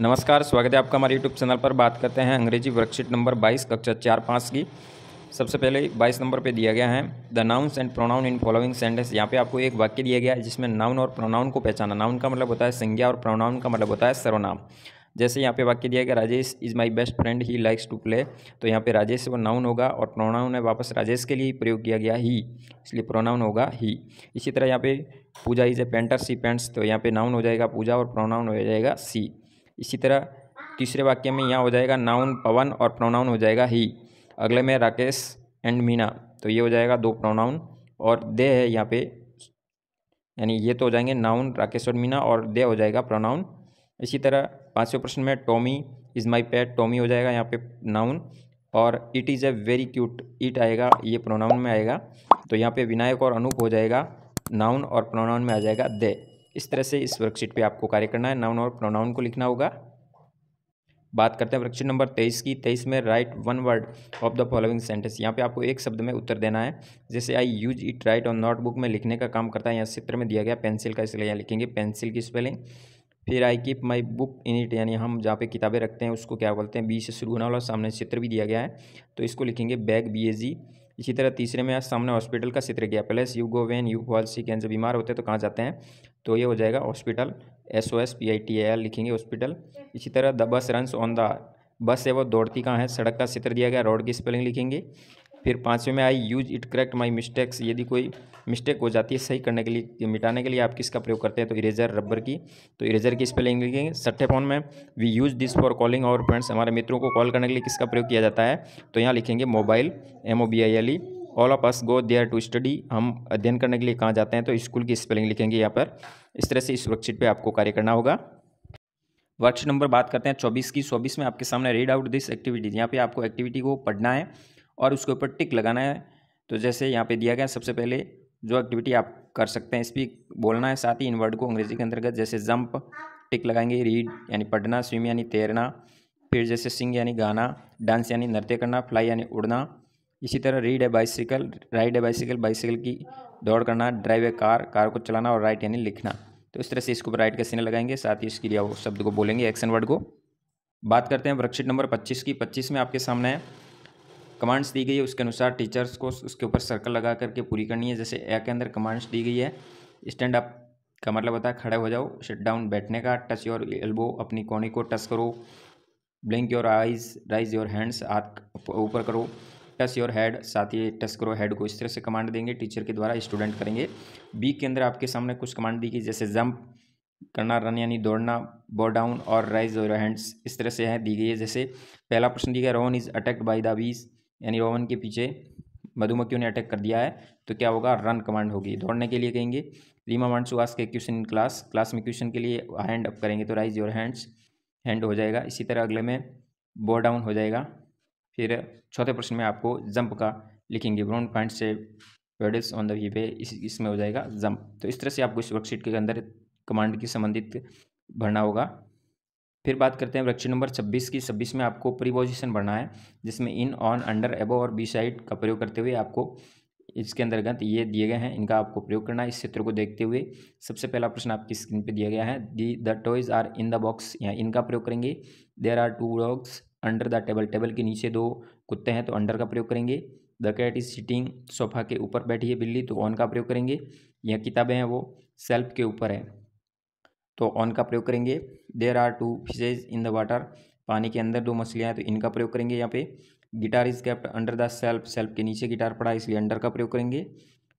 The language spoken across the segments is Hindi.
नमस्कार स्वागत है आपका हमारे यूट्यूब चैनल पर बात करते हैं अंग्रेजी वर्कशीट नंबर 22 कक्षा चार पाँच की सबसे पहले 22 नंबर पे दिया गया है the nouns and pronoun in following sentence यहाँ पे आपको एक वाक्य दिया गया है जिसमें नाउन और प्रोनाउन को पहचाना नाउन का मतलब होता है संज्ञा और प्रोनाउन का मतलब होता है सर्वनाम जैसे यहाँ पे वाक्य दिया गया Rajesh is my best friend he likes to play तो यहाँ पे राजेश वो नाउन होगा और प्रोनाउन है वापस राजेश के लिए प्रयोग किया गया ही इसलिए प्रोनाउन होगा ही इसी तरह यहाँ पे Pooja is a painter she paints तो यहाँ पे नाउन हो जाएगा पूजा और प्रोनाउन हो जाएगा सी इसी तरह तीसरे वाक्य में यहाँ हो जाएगा नाउन पवन और प्रोनाउन हो जाएगा ही अगले में राकेश एंड मीना तो ये हो जाएगा दो प्रोनाउन और दे है यहाँ पे यानी ये तो हो जाएंगे नाउन राकेश और मीना और दे हो जाएगा प्रोनाउन इसी तरह पाँचवें प्रश्न में Tommy is my pet Tommy हो जाएगा यहाँ पे नाउन और it is a very cute it आएगा ये प्रोनाउन में आएगा तो यहाँ पे विनायक और अनूप हो जाएगा नाउन और प्रोनाउन में आ जाएगा दे इस तरह से इस वर्कशीट पे आपको कार्य करना है नाउन और प्रोनाउन को लिखना होगा बात करते हैं वर्कशीट नंबर तेईस की तेईस में write one word of the following sentence यहाँ पे आपको एक शब्द में उत्तर देना है जैसे आई यूज इट राइट और नोटबुक में लिखने का काम करता है यहाँ चित्र में दिया गया पेंसिल का इसलिए यहाँ लिखेंगे पेंसिल की स्पेलिंग फिर I keep my book in it यानी हम जहाँ पे किताबें रखते हैं उसको क्या बोलते हैं बी से शुरू होने वाला सामने चित्र भी दिया गया है तो इसको लिखेंगे बैग बी ए जी इसी तरह तीसरे में आज सामने हॉस्पिटल का चित्र गया plus you go when you fall sick cancer बीमार होते हैं तो कहाँ जाते हैं तो ये हो जाएगा hospital S O S P I T L लिखेंगे हॉस्पिटल इसी तरह the bus runs on the bus है वो दौड़ती कहाँ है सड़क का चित्र दिया गया रोड की स्पेलिंग लिखेंगे फिर पाँचवें में I use it correct my mistakes यदि कोई मिस्टेक हो जाती है सही करने के लिए मिटाने के लिए आप किसका प्रयोग करते हैं तो इरेजर रबर की तो इरेजर की स्पेलिंग लिखेंगे सट्ठे फोन में we use this for calling और फ्रेंड्स हमारे मित्रों को कॉल करने के लिए किसका प्रयोग किया जाता है तो यहाँ लिखेंगे mobile M O B I L E all of us go there to study हम अध्ययन करने के लिए कहाँ जाते हैं तो स्कूल की स्पेलिंग लिखेंगे यहाँ पर इस तरह से इस वर्कशीट पे आपको कार्य करना होगा वर्कशीट नंबर बात करते हैं चौबीस की चौबीस में आपके सामने रीड आउट दिस एक्टिविटीज यहाँ पे आपको एक्टिविटी को पढ़ना है और उसके ऊपर टिक लगाना है तो जैसे यहाँ पे दिया गया सबसे पहले जो एक्टिविटी आप कर सकते हैं स्पीक बोलना है साथ ही इन वर्ड को अंग्रेजी के अंतर्गत जैसे जंप टिक लगाएंगे रीड यानी पढ़ना स्विम यानी तैरना फिर जैसे सिंग यानी गाना डांस यानी नृत्य करना फ्लाई यानी उड़ना इसी तरह read a bicycle ride a bicycle bicycle की दौड़ करना ड्राइव ए कार कार को चलाना और राइट यानी लिखना तो इस तरह से इसको राइट का सीने लगाएंगे साथ ही इसके लिए वो शब्द को बोलेंगे एक्शन वर्ड को बात करते हैं वर्कशीट नंबर पच्चीस की पच्चीस में आपके सामने है कमांड्स दी गई है उसके अनुसार टीचर्स को उसके ऊपर सर्कल लगा करके पूरी करनी है जैसे ए के अंदर कमांड्स दी गई है स्टैंड अप का मतलब होता है खड़े हो जाओ शट डाउन बैठने का टच योर एल्बो अपनी कोने को टच करो blink your eyes raise your hands हाथ ऊपर करो टच योर हेड साथ ही टच करो हेड को इस तरह से कमांड देंगे टीचर के द्वारा स्टूडेंट करेंगे बी के अंदर आपके सामने कुछ कमांड दी गई जैसे जंप करना रन यानी दौड़ना बो डाउन और राइज योर हैंड्स इस तरह से है दी गई है जैसे पहला प्रश्न दिया गया Rohan is attacked by the bees यानी रोहन के पीछे मधुमक्खियों ने अटैक कर दिया है तो क्या होगा रन कमांड होगी दौड़ने के लिए कहेंगे Reema want to ask a question in class class में क्वेश्चन के लिए हैंड अप करेंगे तो राइज योर हैंड्स हैंड हो जाएगा इसी तरह अगले में बो डाउन हो जाएगा फिर चौथे प्रश्न में आपको जंप का लिखेंगे ब्राउन पॉइंट से पेडल्स ऑन द वी पे इस इसमें हो जाएगा जंप तो इस तरह से आपको इस वर्कशीट के अंदर कमांड की संबंधित भरना होगा फिर बात करते हैं वर्कशीट नंबर 26 की 26 में आपको प्रीपोजिशन भरना है जिसमें इन ऑन अंडर एबो और बी साइड का प्रयोग करते हुए आपको इसके अंतर्गत ये दिए गए हैं इनका आपको प्रयोग करना है इस क्षेत्र को देखते हुए सबसे पहला प्रश्न आपकी स्क्रीन पे दिया गया है the the toys are in the box या इनका प्रयोग करेंगे there are two dogs under the table table के नीचे दो कुत्ते हैं तो अंडर का प्रयोग करेंगे the cat is sitting sofa के ऊपर बैठी है बिल्ली तो ऑन का प्रयोग करेंगे यह किताबें हैं वो सेल्फ के ऊपर है तो ऑन का प्रयोग करेंगे there are two fishes in the water पानी के अंदर दो मछलियाँ हैं तो इनका प्रयोग करेंगे यहाँ पे guitar is kept under the shelf shelf के नीचे गिटार पड़ा इसलिए अंडर का प्रयोग करेंगे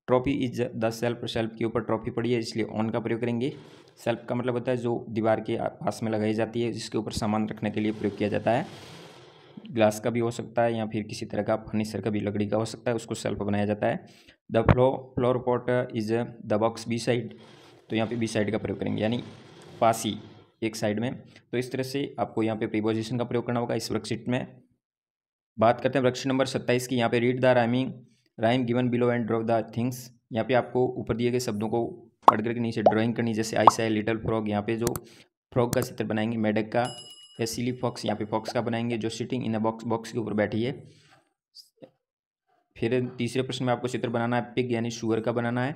trophy is the shelf shelf के ऊपर ट्रॉफी पड़ी है इसलिए ऑन का प्रयोग करेंगे सेल्फ का मतलब होता है जो दीवार के पास में लगाई जाती है जिसके ऊपर सामान रखने के लिए प्रयोग किया जाता है ग्लास का भी हो सकता है या फिर किसी तरह का फर्नीचर का भी लकड़ी का हो सकता है उसको सेल्फ बनाया जाता है the flower pot is the box beside तो यहाँ पे बी साइड का प्रयोग करेंगे यानी पासी एक साइड में तो इस तरह से आपको यहाँ पे प्रीपोजिशन का प्रयोग करना होगा इस वर्कशीट में बात करते हैं वर्कशीट नंबर सत्ताईस की यहाँ पे read the rhyming rhyme given below and draw the things यहाँ पे आपको ऊपर दिए गए शब्दों को पढ़ करके नीचे ड्राइंग करनी जैसे आई है लिटल फ्रॉग यहाँ पे जो फ्रॉग का चित्र बनाएंगे मेडक का या सिली फॉक्स यहाँ पे फॉक्स का बनाएंगे जो sitting in a box box के ऊपर बैठी है फिर तीसरे प्रश्न में आपको चित्र बनाना है पिग यानी शुगर का बनाना है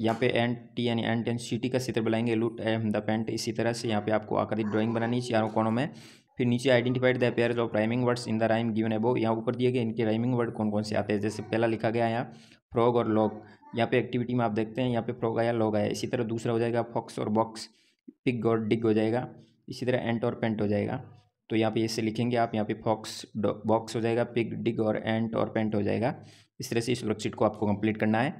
यहाँ पे एंड टी यानी एंड एंड सिटी का चित्र बनाएंगे लूट एम द पेंट इसी तरह से यहाँ पे आपको आकर ड्राइंग बनानी चारों कोणों में फिर नीचे identified the pair of rhyming words in the rhyme given वो यहाँ ऊपर दिए गए इनके राइमिंग वर्ड कौन कौन से आते हैं जैसे पहला लिखा गया यहाँ फ्रॉग और लॉग यहाँ पे एक्टिविटी में आप देखते हैं यहाँ पे फ्रॉग आया लॉग आया इसी तरह दूसरा हो जाएगा फॉक्स और बॉक्स पिग और डिग हो जाएगा इसी तरह एंट और पेंट हो जाएगा तो यहाँ पे इससे लिखेंगे आप यहाँ पे फॉक्स बॉक्स हो जाएगा पिग डिग और एंट और पेंट हो जाएगा इस तरह से इस वर्कशीट को आपको कंप्लीट करना है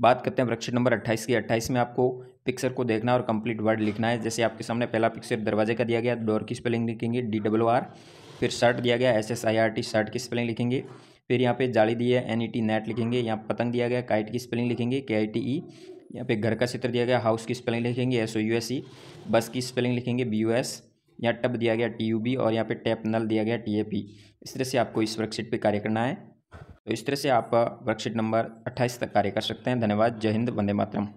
बात करते हैं वर्कशीट नंबर 28 की 28 में आपको पिक्चर को देखना और कंप्लीट वर्ड लिखना है जैसे आपके सामने पहला पिक्चर दरवाजे का दिया गया डोर की स्पेलिंग लिखेंगे डी डब्ल्यू आर फिर शर्ट दिया गया S S I R T shirt की स्पेलिंग लिखेंगे फिर यहाँ पे जाली दी है एन ई टी नेट लिखेंगे यहाँ पतंग दिया गया काइट की स्पेलिंग लिखेंगे के आई टी ई यहाँ पे घर का चित्र दिया गया हाउस की स्पेलिंग लिखेंगे S O U S E bus की स्पेलिंग लिखेंगे बी यू एस यहाँ टब दिया गया टी यू बी और यहाँ पे टैप नल दिया गया टी ए पी इस तरह से आपको इस वर्कशीट पे कार्य करना है तो इस तरह से आप वर्कशीट नंबर अट्ठाईस तक कार्य कर सकते हैं धन्यवाद जय हिंद वंदे मातरम